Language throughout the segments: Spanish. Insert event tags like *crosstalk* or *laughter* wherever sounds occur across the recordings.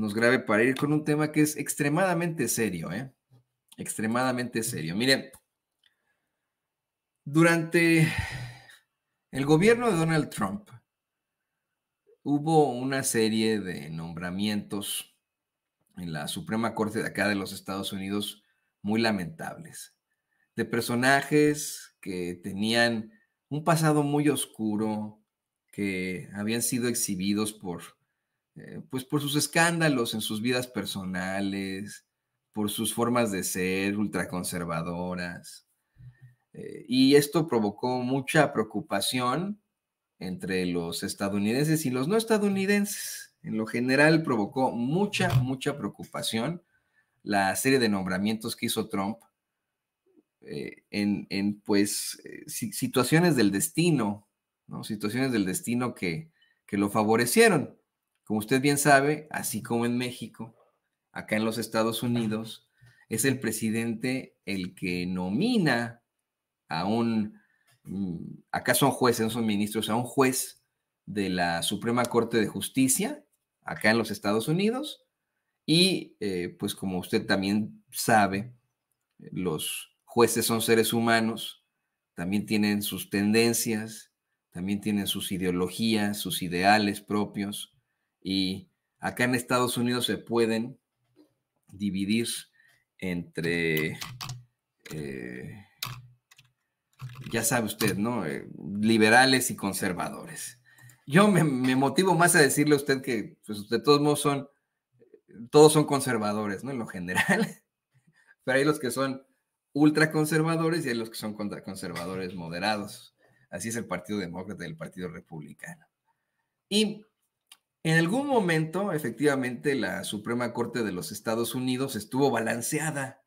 nos grabe para ir con un tema que es extremadamente serio, ¿eh? Extremadamente serio. Miren, durante el gobierno de Donald Trump hubo una serie de nombramientos en la Suprema Corte de acá de los Estados Unidos muy lamentables, de personajes que tenían un pasado muy oscuro, que habían sido exhibidos por eh, pues por sus escándalos en sus vidas personales, por sus formas de ser ultraconservadoras. Eh, y esto provocó mucha preocupación entre los estadounidenses y los no estadounidenses. En lo general provocó mucha, mucha preocupación la serie de nombramientos que hizo Trump eh, en, en, pues, situaciones del destino, ¿no? situaciones del destino que, que lo favorecieron. Como usted bien sabe, así como en México, acá en los Estados Unidos, es el presidente el que nomina a un, mm, acá son jueces, no son ministros, a un juez de la Suprema Corte de Justicia, acá en los Estados Unidos, y eh, pues como usted también sabe, los jueces son seres humanos, también tienen sus tendencias, también tienen sus ideologías, sus ideales propios, y acá en Estados Unidos se pueden dividir entre, eh, ya sabe usted, ¿no? Eh, liberales y conservadores. Yo me, motivo más a decirle a usted que, pues, de todos modos son, todos son conservadores, ¿no? En lo general. *laughs* Pero hay los que son ultraconservadores y hay los que son conservadores moderados. Así es el Partido Demócrata y el Partido Republicano. Y en algún momento, efectivamente, la Suprema Corte de los Estados Unidos estuvo balanceada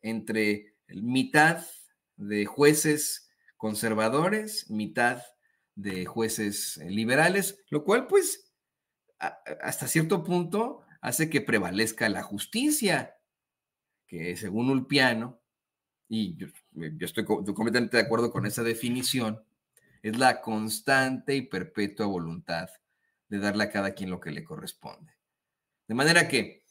entre mitad de jueces conservadores, mitad de jueces eh, liberales, lo cual pues hasta cierto punto hace que prevalezca la justicia, que según Ulpiano, y yo, yo estoy completamente de acuerdo con esa definición, es la constante y perpetua voluntad de darle a cada quien lo que le corresponde. De manera que,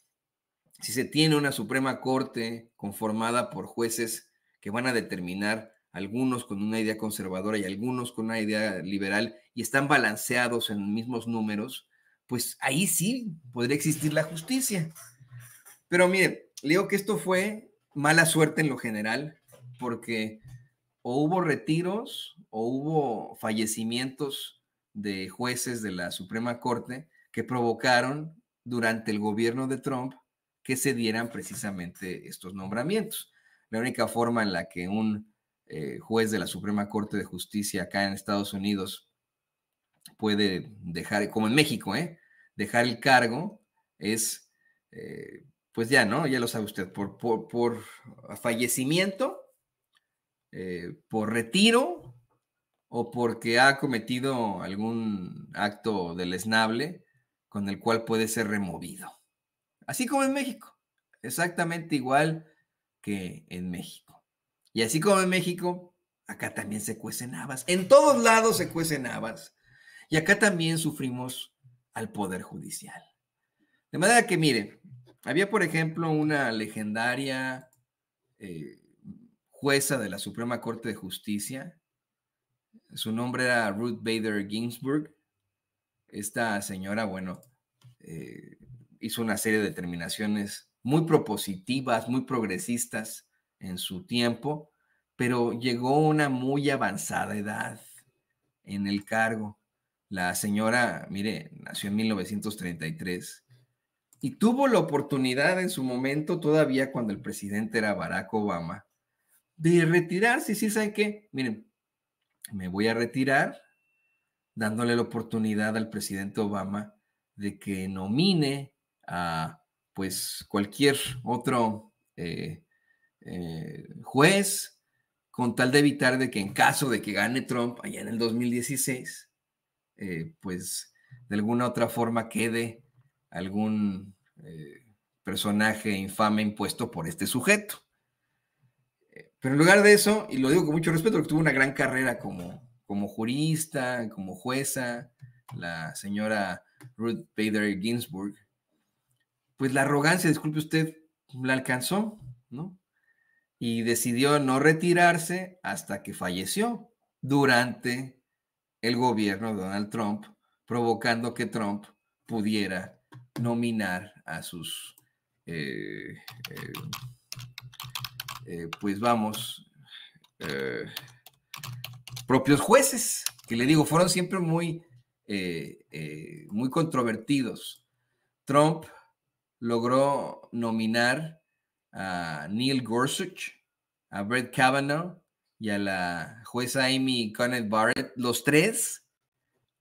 si se tiene una Suprema Corte conformada por jueces que van a determinar algunos con una idea conservadora y algunos con una idea liberal y están balanceados en mismos números, pues ahí sí podría existir la justicia. Pero mire, digo que esto fue mala suerte en lo general, porque o hubo retiros o hubo fallecimientos de jueces de la Suprema Corte que provocaron durante el gobierno de Trump que se dieran precisamente estos nombramientos. La única forma en la que un eh, juez de la Suprema Corte de Justicia acá en Estados Unidos puede dejar, como en México, ¿eh? dejar el cargo es, eh, pues ya, ¿no? Ya lo sabe usted, por, por, por fallecimiento, eh, por retiro o porque ha cometido algún acto deleznable con el cual puede ser removido. Así como en México, exactamente igual que en México. Y así como en México, acá también se cuecen habas. En todos lados se cuecen habas. Y acá también sufrimos al Poder Judicial. De manera que, mire, había, por ejemplo, una legendaria eh, jueza de la Suprema Corte de Justicia, su nombre era Ruth Bader Ginsburg. Esta señora, bueno, eh, hizo una serie de determinaciones muy propositivas, muy progresistas en su tiempo, pero llegó a una muy avanzada edad en el cargo. La señora, mire, nació en 1933 y tuvo la oportunidad en su momento, todavía cuando el presidente era Barack Obama, de retirarse y decir, ¿saben qué? Miren, me voy a retirar dándole la oportunidad al presidente Obama de que nomine a pues cualquier otro eh, eh, juez con tal de evitar de que en caso de que gane Trump allá en el 2016, eh, pues de alguna otra forma quede algún personaje infame impuesto por este sujeto. Pero en lugar de eso, y lo digo con mucho respeto, porque tuvo una gran carrera como, como jurista, como jueza, la señora Ruth Bader Ginsburg, pues la arrogancia, disculpe usted, la alcanzó, ¿no? Y decidió no retirarse hasta que falleció durante el gobierno de Donald Trump, provocando que Trump pudiera nominar a sus eh, eh, eh, pues vamos, eh, propios jueces, que le digo, fueron siempre muy, eh, muy controvertidos. Trump logró nominar a Neil Gorsuch, a Brett Kavanaugh y a la jueza Amy Coney Barrett, los tres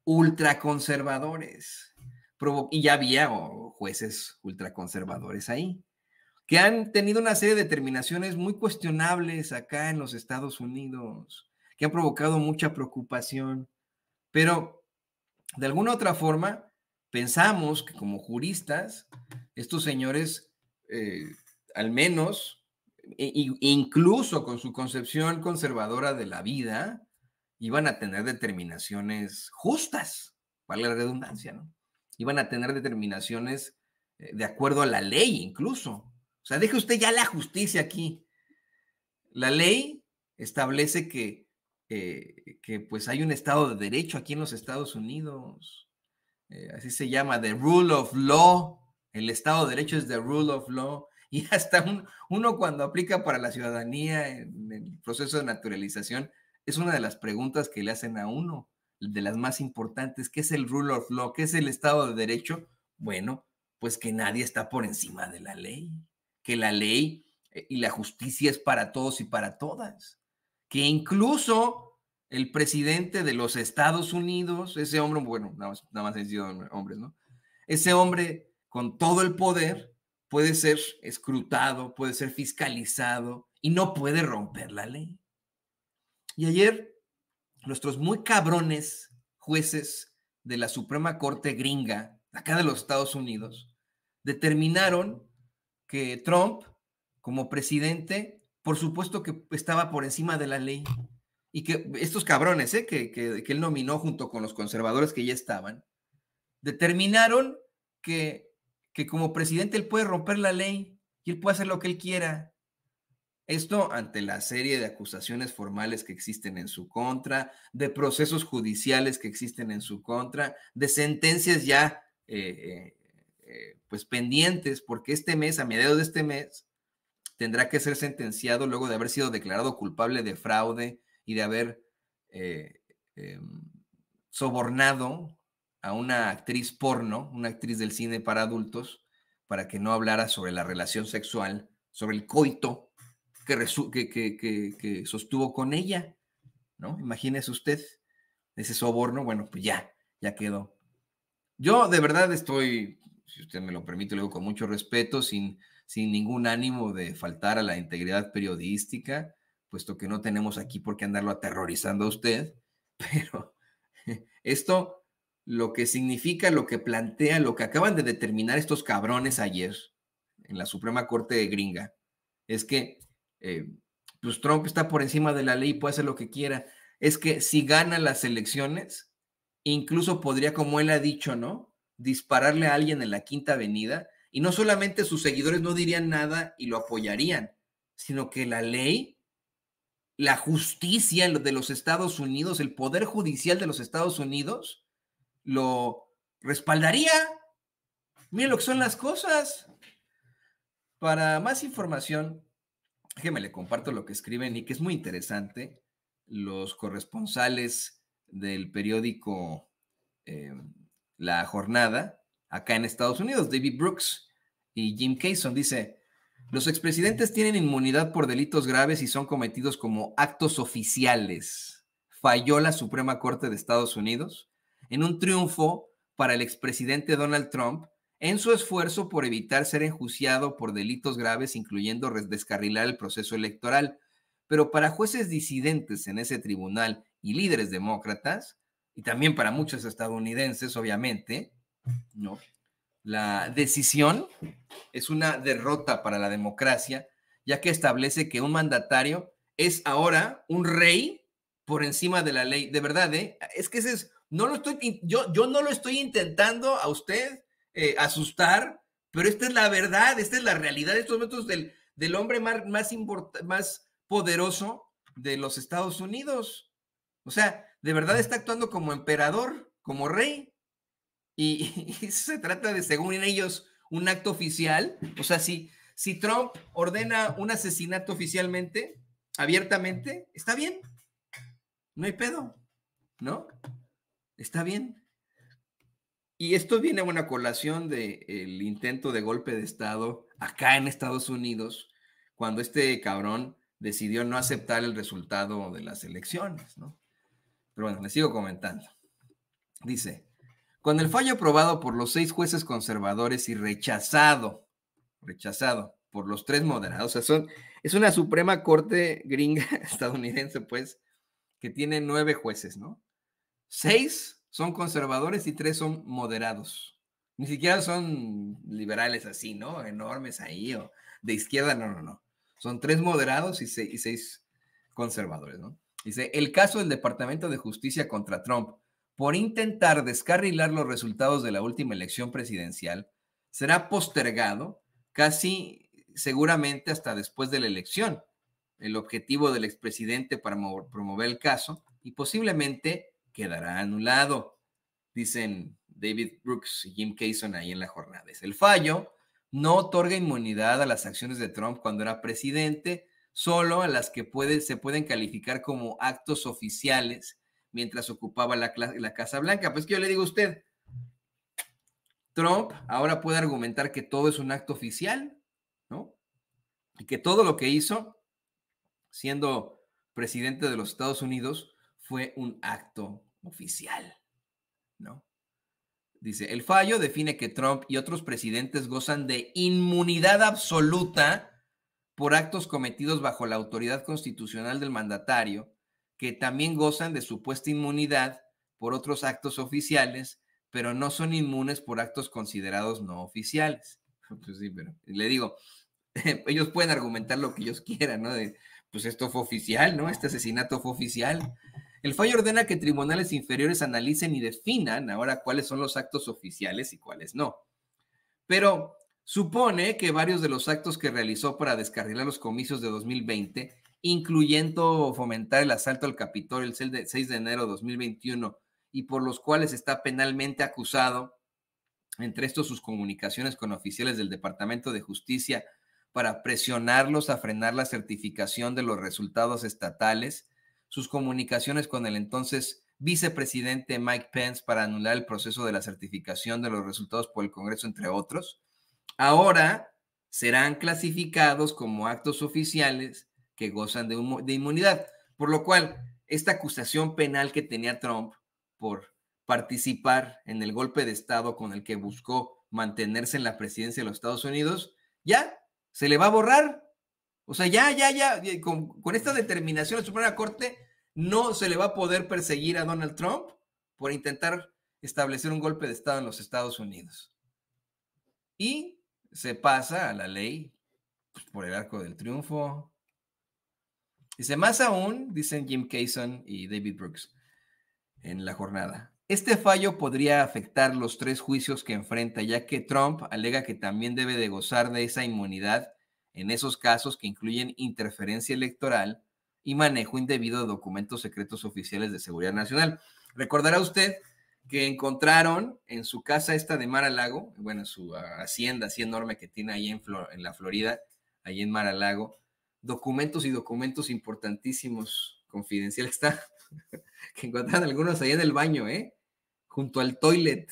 ultraconservadores. y ya había oh, jueces ultraconservadores ahí que han tenido una serie de determinaciones muy cuestionables acá en los Estados Unidos, que han provocado mucha preocupación. Pero, de alguna otra forma, pensamos que como juristas, estos señores, eh, al menos, e, incluso con su concepción conservadora de la vida, iban a tener determinaciones justas, vale la redundancia, ¿no? Iban a tener determinaciones eh, de acuerdo a la ley incluso, o sea, deje usted ya la justicia aquí. La ley establece que, que pues hay un Estado de Derecho aquí en los Estados Unidos. Eh, así se llama, the rule of law. El Estado de Derecho es the rule of law. *laughs* Y hasta uno cuando aplica para la ciudadanía en el proceso de naturalización, es una de las preguntas que le hacen a uno, de las más importantes. ¿Qué es el rule of law? ¿Qué es el Estado de Derecho? Bueno, pues que nadie está por encima de la ley que la ley eh, y la justicia es para todos y para todas, que incluso el presidente de los Estados Unidos, ese hombre, bueno, nada más, han sido hombres, ¿no? Ese hombre con todo el poder puede ser escrutado, puede ser fiscalizado y no puede romper la ley. Y ayer nuestros muy cabrones jueces de la Suprema Corte gringa, acá de los Estados Unidos, determinaron que Trump, como presidente, por supuesto que estaba por encima de la ley. Y que estos cabrones, ¿eh? que, él nominó junto con los conservadores que ya estaban, determinaron que, que como presidente él puede romper la ley y él puede hacer lo que él quiera. Esto ante la serie de acusaciones formales que existen en su contra, de procesos judiciales que existen en su contra, de sentencias ya eh, eh, eh, pues pendientes porque este mes, a mediados de este mes, tendrá que ser sentenciado luego de haber sido declarado culpable de fraude y de haber eh, eh, sobornado a una actriz porno, una actriz del cine para adultos, para que no hablara sobre la relación sexual, sobre el coito que, que, que, que sostuvo con ella, ¿no? Imagínese usted ese soborno, bueno, pues ya, ya quedó. Yo de verdad estoy si usted me lo permite, luego con mucho respeto, sin, sin ningún ánimo de faltar a la integridad periodística, puesto que no tenemos aquí por qué andarlo aterrorizando a usted, *laughs* pero esto, lo que significa, lo que plantea, lo que acaban de determinar estos cabrones ayer en la Suprema Corte de Gringa, es que eh, pues, Trump está por encima de la ley, puede hacer lo que quiera. Es que si gana las elecciones, incluso podría, como él ha dicho, ¿no? dispararle a alguien en la Quinta Avenida y no solamente sus seguidores no dirían nada y lo apoyarían, sino que la ley, la justicia de los Estados Unidos, el poder judicial de los Estados Unidos, lo respaldaría. miren lo que son las cosas. Para más información, déjeme le comparto lo que escriben y que es muy interesante. Los corresponsales del periódico eh, la jornada acá en Estados Unidos. David Brooks y Jim Cason dice, los expresidentes tienen inmunidad por delitos graves y son cometidos como actos oficiales. Falló la Suprema Corte de Estados Unidos en un triunfo para el expresidente Donald Trump en su esfuerzo por evitar ser enjuiciado por delitos graves, incluyendo descarrilar el proceso electoral. Pero para jueces disidentes en ese tribunal y líderes demócratas, y también para muchos estadounidenses, obviamente, ¿no? La decisión es una derrota para la democracia, ya que establece que un mandatario es ahora un rey por encima de la ley. De verdad, ¿eh? Es que ese es, no lo estoy, yo, yo no lo estoy intentando a usted eh, asustar, pero esta es la verdad, esta es la realidad de estos momentos del, del hombre más, más poderoso de los Estados Unidos. O sea, de verdad está actuando como emperador, como rey. Y, *laughs* se trata de, según ellos, un acto oficial. O sea, si, Trump ordena un asesinato oficialmente, abiertamente, está bien. No hay pedo, ¿no? Está bien. Y esto viene a una colación del intento de golpe de Estado acá en Estados Unidos, cuando este cabrón decidió no aceptar el resultado de las elecciones, ¿no? Pero bueno, le sigo comentando. Dice, con el fallo aprobado por los seis jueces conservadores y rechazado, rechazado por los tres moderados, o sea, son, es una Suprema Corte gringa *laughs* estadounidense, pues, que tiene nueve jueces, ¿no? Seis son conservadores y tres son moderados. Ni siquiera son liberales así, ¿no? Enormes ahí o de izquierda, no, no, no. Son tres moderados y y seis conservadores, ¿no? Dice, el caso del Departamento de Justicia contra Trump por intentar descarrilar los resultados de la última elección presidencial será postergado casi seguramente hasta después de la elección. El objetivo del expresidente para promover el caso y posiblemente quedará anulado, dicen David Brooks y Jim Cason ahí en la jornada. El fallo no otorga inmunidad a las acciones de Trump cuando era presidente, solo a las que puede, se pueden calificar como actos oficiales mientras ocupaba la, la Casa Blanca. Pues que yo le digo a usted, Trump ahora puede argumentar que todo es un acto oficial, ¿no? Y que todo lo que hizo siendo presidente de los Estados Unidos fue un acto oficial, ¿no? Dice, el fallo define que Trump y otros presidentes gozan de inmunidad absoluta por actos cometidos bajo la autoridad constitucional del mandatario, que también gozan de supuesta inmunidad por otros actos oficiales, pero no son inmunes por actos considerados no oficiales. *laughs* Pues sí, pero le digo, *laughs* ellos pueden argumentar lo que ellos quieran, ¿no? pues esto fue oficial, ¿no? Este asesinato fue oficial. El fallo ordena que tribunales inferiores analicen y definan ahora cuáles son los actos oficiales y cuáles no. Pero supone que varios de los actos que realizó para descarrilar los comicios de 2020, incluyendo fomentar el asalto al Capitolio el 6 de enero de 2021 y por los cuales está penalmente acusado, entre estos sus comunicaciones con oficiales del Departamento de Justicia para presionarlos a frenar la certificación de los resultados estatales, sus comunicaciones con el entonces vicepresidente Mike Pence para anular el proceso de la certificación de los resultados por el Congreso, entre otros, ahora serán clasificados como actos oficiales que gozan de, inmunidad. Por lo cual, esta acusación penal que tenía Trump por participar en el golpe de Estado con el que buscó mantenerse en la presidencia de los Estados Unidos, ya se le va a borrar. O sea, ya, ya, ya, con, con esta determinación de la Suprema Corte no se le va a poder perseguir a Donald Trump por intentar establecer un golpe de Estado en los Estados Unidos. Y se pasa a la ley pues, por el arco del triunfo. Y Dice, más aún, dicen Jim Cason y David Brooks en la jornada. Este fallo podría afectar los tres juicios que enfrenta, ya que Trump alega que también debe de gozar de esa inmunidad en esos casos que incluyen interferencia electoral y manejo indebido de documentos secretos oficiales de seguridad nacional. Recordará usted que encontraron en su casa esta de Mar a Lago, bueno, su ah, hacienda así enorme que tiene ahí en, en la Florida, ahí en Mar Lago, documentos y documentos importantísimos, confidenciales, está, *laughs* que encontraron algunos ahí en el baño, ¿eh? Junto al toilet,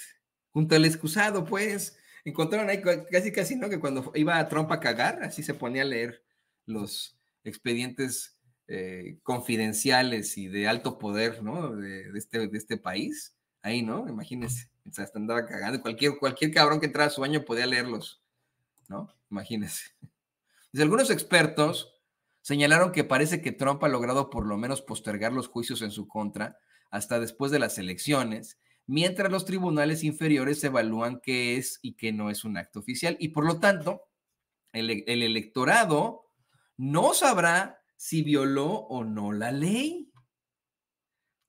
junto al excusado, pues. Encontraron ahí casi, casi, ¿no? Que cuando iba a Trump a cagar, así se ponía a leer los expedientes eh, confidenciales y de alto poder, ¿no? de, este, de este país ahí, ¿no? Imagínense, o sea, andaba cagando. Cualquier, cualquier cabrón que entraba a su baño podía leerlos, ¿no? Imagínense. *laughs* algunos expertos señalaron que parece que Trump ha logrado por lo menos postergar los juicios en su contra hasta después de las elecciones, mientras los tribunales inferiores evalúan qué es y qué no es un acto oficial. Y por lo tanto, el e, electorado no sabrá si violó o no la ley.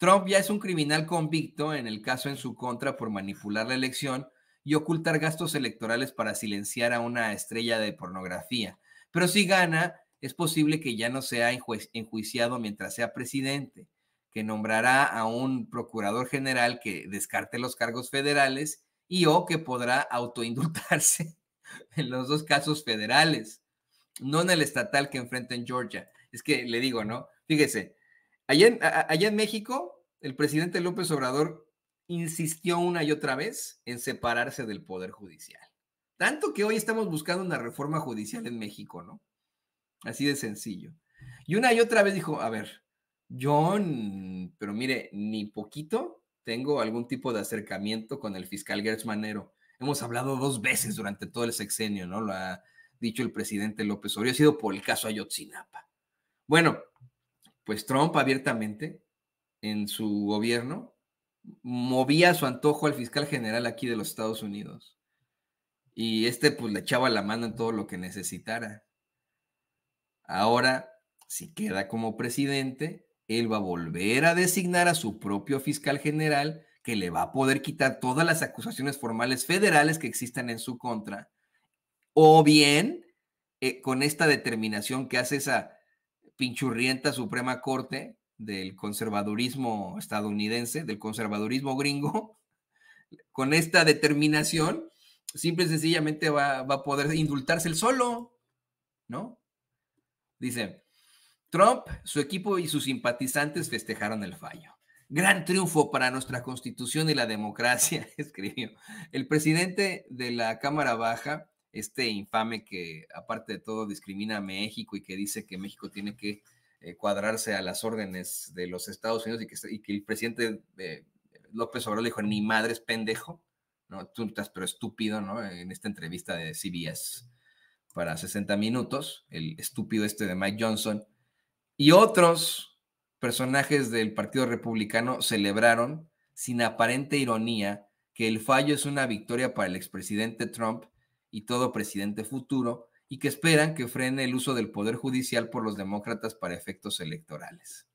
Trump ya es un criminal convicto en el caso en su contra por manipular la elección y ocultar gastos electorales para silenciar a una estrella de pornografía. Pero si gana, es posible que ya no sea enjuiciado mientras sea presidente, que nombrará a un procurador general que descarte los cargos federales y o que podrá autoindultarse *laughs* en los dos casos federales, no en el estatal que enfrenta en Georgia. Es que le digo, ¿no? Fíjese, Allá en, México, el presidente López Obrador insistió una y otra vez en separarse del Poder Judicial. Tanto que hoy estamos buscando una reforma judicial en México, ¿no? Así de sencillo. Y una y otra vez dijo, a ver, yo, pero mire, ni poquito tengo algún tipo de acercamiento con el fiscal Gertz Manero. Hemos hablado dos veces durante todo el sexenio, ¿no? Lo ha dicho el presidente López Obrador. Ha sido por el caso Ayotzinapa. Bueno, pues Trump abiertamente en su gobierno movía su antojo al fiscal general aquí de los Estados Unidos. Y este pues le echaba la mano en todo lo que necesitara. Ahora, si queda como presidente, él va a volver a designar a su propio fiscal general que le va a poder quitar todas las acusaciones formales federales que existan en su contra. O bien, eh, con esta determinación que hace esa pinchurrienta Suprema Corte del conservadurismo estadounidense, del conservadurismo gringo, con esta determinación, simple y sencillamente va, va a poder indultarse el solo, ¿no? Dice, Trump, su equipo y sus simpatizantes festejaron el fallo. Gran triunfo para nuestra constitución y la democracia, *laughs* escribió. El presidente de la Cámara Baja este infame que aparte de todo discrimina a México y que dice que México tiene que eh, cuadrarse a las órdenes de los Estados Unidos y que, el presidente eh, López Obrador dijo, ni madre es pendejo, ¿no? Tú estás pero estúpido, ¿no? En esta entrevista de CBS para 60 minutos, el estúpido este de Mike Johnson, y otros personajes del Partido Republicano celebraron sin aparente ironía que el fallo es una victoria para el expresidente Trump y todo presidente futuro, y que esperan que frene el uso del poder judicial por los demócratas para efectos electorales.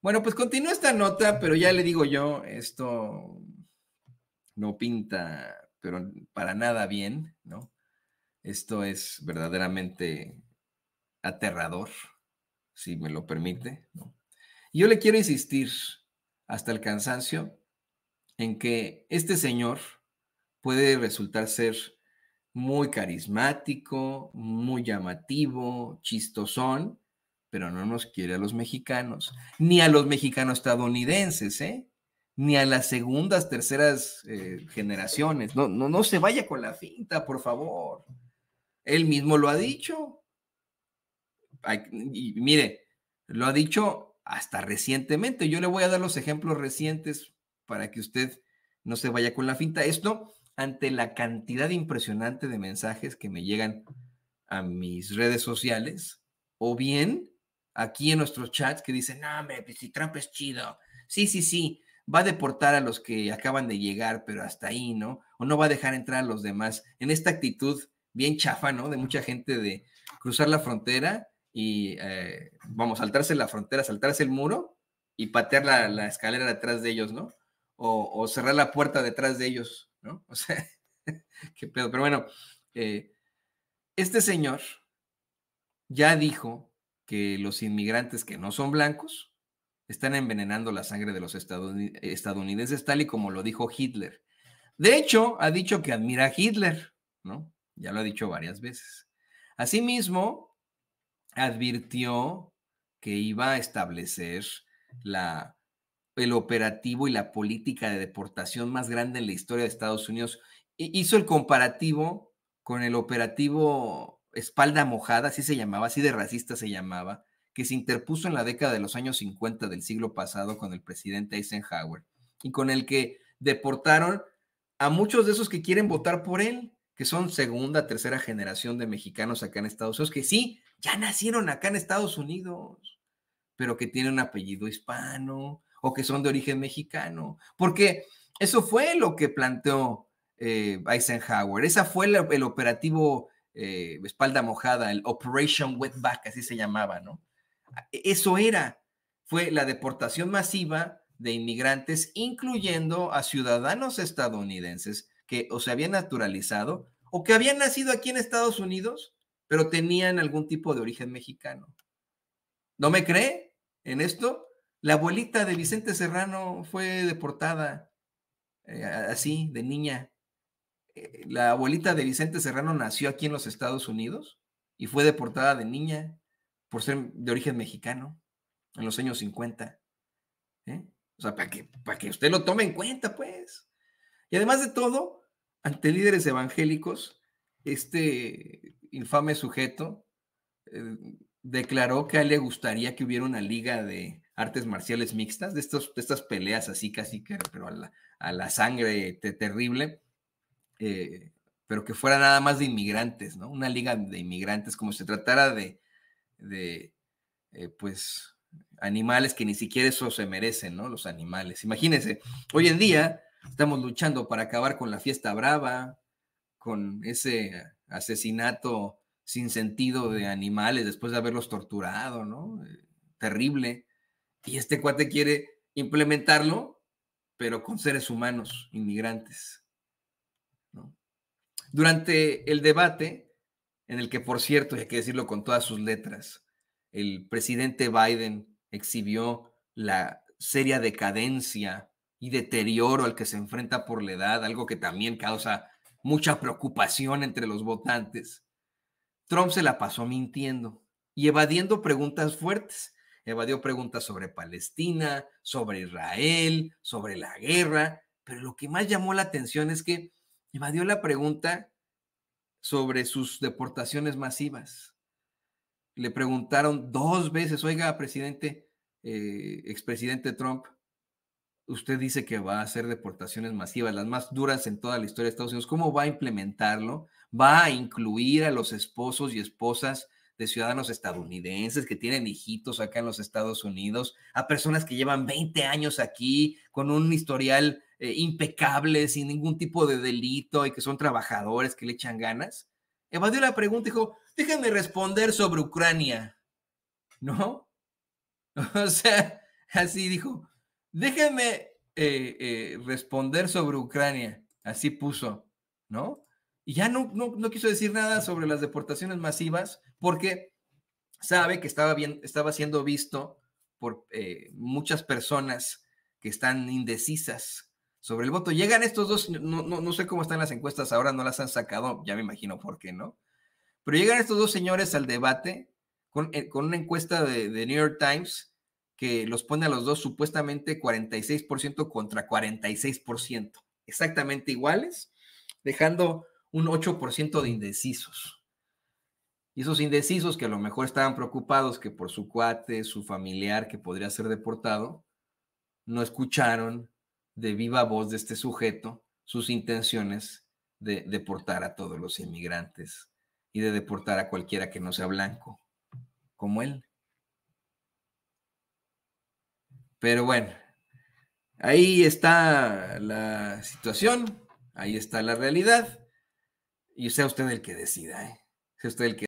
Bueno, pues continúa esta nota, pero ya le digo yo, esto no pinta, pero para nada bien, ¿no? Esto es verdaderamente aterrador, si me lo permite, ¿no? yo le quiero insistir hasta el cansancio en que este señor puede resultar ser muy carismático, muy llamativo, chistosón, pero no nos quiere a los mexicanos, ni a los mexicanos estadounidenses, ¿eh? ni a las segundas, terceras eh, generaciones. No, no, se vaya con la finta, por favor. Él mismo lo ha dicho. y mire, lo ha dicho hasta recientemente. Yo le voy a dar los ejemplos recientes para que usted no se vaya con la finta. Esto ante la cantidad impresionante de mensajes que me llegan a mis redes sociales o bien aquí en nuestros chats que dicen, no, hombre, pues, si Trump es chido, sí, sí, sí, va a deportar a los que acaban de llegar, pero hasta ahí, ¿no? O no va a dejar entrar a los demás. En esta actitud bien chafa, ¿no? De mucha gente de cruzar la frontera y, eh, vamos, saltarse la frontera, saltarse el muro y patear la, escalera detrás de ellos, ¿no? o cerrar la puerta detrás de ellos ¿no? O sea, *laughs* qué pedo. Pero bueno, eh, este señor ya dijo que los inmigrantes que no son blancos están envenenando la sangre de los estadounidenses, tal y como lo dijo Hitler. De hecho, ha dicho que admira a Hitler, ¿no? Ya lo ha dicho varias veces. Asimismo, advirtió que iba a establecer la el operativo y la política de deportación más grande en la historia de Estados Unidos. Hizo el comparativo con el operativo Espalda Mojada, así se llamaba, así de racista se llamaba, que se interpuso en la década de los años 50 del siglo pasado con el presidente Eisenhower y con el que deportaron a muchos de esos que quieren votar por él, que son segunda, tercera generación de mexicanos acá en Estados Unidos, que sí, ya nacieron acá en Estados Unidos, pero que tienen un apellido hispano, o que son de origen mexicano, porque eso fue lo que planteó eh, Eisenhower, esa fue el, operativo eh, espalda mojada, el Operation Wetback, así se llamaba, ¿no? Ah, e, eso era, fue la deportación masiva de inmigrantes, incluyendo a ciudadanos estadounidenses que o se habían naturalizado o que habían nacido aquí en Estados Unidos, pero tenían algún tipo de origen mexicano. ¿No me cree en esto? La abuelita de Vicente Serrano fue deportada eh, así, de niña. Eh, la abuelita de Vicente Serrano nació aquí en los Estados Unidos y fue deportada de niña por ser de origen mexicano en los años 50. ¿eh? O sea, para que, para que usted lo tome en cuenta, pues. Y además de todo, ante líderes evangélicos, este infame sujeto declaró que a él le gustaría que hubiera una liga de, artes marciales mixtas, de, estos, estas peleas así casi que, pero a la, sangre terrible, eh, pero que fuera nada más de inmigrantes, ¿no? Una liga de inmigrantes, como se tratara de, eh, pues, animales que ni siquiera eso se merecen, ¿no? Los animales. Imagínense, hoy en día estamos luchando para acabar con la fiesta brava, con ese asesinato sin sentido de animales después de haberlos torturado, ¿no? Eh, terrible. Y este cuate quiere implementarlo, pero con seres humanos, inmigrantes. Durante el debate, en el que, por cierto, hay que decirlo con todas sus letras, el presidente Biden exhibió la seria decadencia y deterioro al que se enfrenta por la edad, algo que también causa mucha preocupación entre los votantes. Trump se la pasó mintiendo y evadiendo preguntas fuertes evadió preguntas sobre Palestina, sobre Israel, sobre la guerra, pero lo que más llamó la atención es que evadió la pregunta sobre sus deportaciones masivas. Le preguntaron dos veces, oiga, presidente, eh, expresidente Trump, usted dice que va a hacer deportaciones masivas, las más duras en toda la historia de Estados Unidos. ¿Cómo va a implementarlo? ¿Va a incluir a los esposos y esposas de ciudadanos estadounidenses que tienen hijitos acá en los Estados Unidos, a personas que llevan 20 años aquí con un historial eh, impecable, sin ningún tipo de delito y que son trabajadores que le echan ganas. Evadió la pregunta y dijo, déjenme responder sobre Ucrania. ¿No? *laughs* O sea, así dijo, déjenme eh, eh, responder sobre Ucrania. Así puso, ¿no? Y ya no, no quiso decir nada sobre las deportaciones masivas porque sabe que estaba, bien, estaba siendo visto por eh, muchas personas que están indecisas sobre el voto. Llegan estos dos, no, no, sé cómo están las encuestas ahora, no las han sacado, ya me imagino por qué no, pero llegan estos dos señores al debate con, eh, una encuesta de, de New York Times que los pone a los dos supuestamente 46% contra 46%, exactamente iguales, dejando un 8% de indecisos. Y esos indecisos que a lo mejor estaban preocupados que por su cuate, su familiar que podría ser deportado, no escucharon de viva voz de este sujeto sus intenciones de deportar a todos los inmigrantes y de deportar a cualquiera que no sea blanco, como él. Pero bueno, ahí está la situación, ahí está la realidad, y sea usted el que decida, ¿eh? sea usted el que